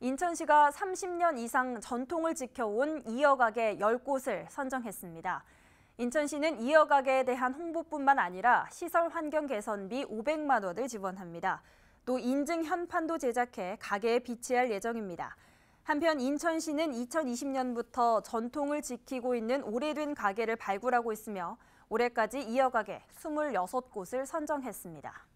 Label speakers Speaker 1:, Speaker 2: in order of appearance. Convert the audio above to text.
Speaker 1: 인천시가 30년 이상 전통을 지켜온 이어가게 10곳을 선정했습니다. 인천시는 이어가게에 대한 홍보뿐만 아니라 시설 환경 개선비 500만 원을 지원합니다. 또 인증 현판도 제작해 가게에 비치할 예정입니다. 한편 인천시는 2020년부터 전통을 지키고 있는 오래된 가게를 발굴하고 있으며 올해까지 이어가게 26곳을 선정했습니다.